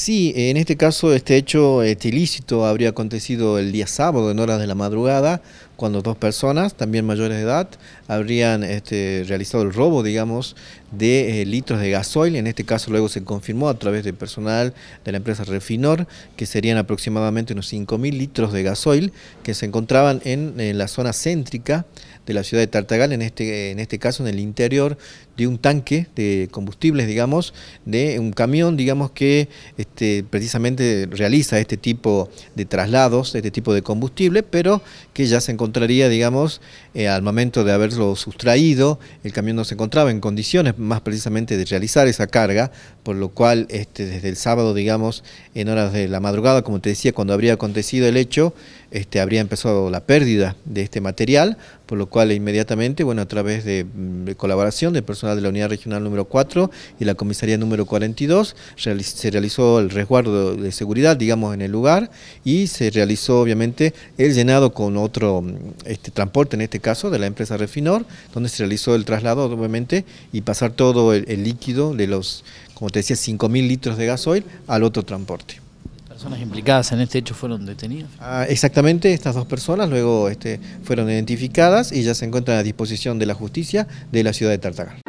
Sí, en este caso este hecho este ilícito habría acontecido el día sábado en horas de la madrugada, cuando dos personas, también mayores de edad, habrían este, realizado el robo, digamos, de eh, litros de gasoil. En este caso luego se confirmó a través del personal de la empresa Refinor que serían aproximadamente unos 5.000 litros de gasoil que se encontraban en, la zona céntrica de la ciudad de Tartagal, en este, en este caso en el interior de un tanque de combustibles, digamos, de un camión, digamos, que este, precisamente realiza este tipo de traslados, este tipo de combustible, pero que ya se encontraría, digamos, eh, al momento de haberlo sustraído, el camión no se encontraba en condiciones más precisamente de realizar esa carga, por lo cual este, desde el sábado, digamos, en horas de la madrugada, como te decía, cuando habría acontecido el hecho, este, habría empezado la pérdida de este material, por lo cual inmediatamente, bueno, a través de, mm, colaboración del personal de la Unidad Regional número 4 y la Comisaría número 42, se realizó el resguardo de seguridad, digamos, en el lugar y se realizó, obviamente, el llenado con otro mm, este, transporte, en este caso, de la empresa Refinor, donde se realizó el traslado, obviamente, y pasar todo el líquido de los como te decía, 5.000 litros de gasoil al otro transporte. ¿Personas implicadas en este hecho fueron detenidas? Ah, exactamente, estas dos personas luego este, fueron identificadas y ya se encuentran a disposición de la justicia de la ciudad de Tartagal.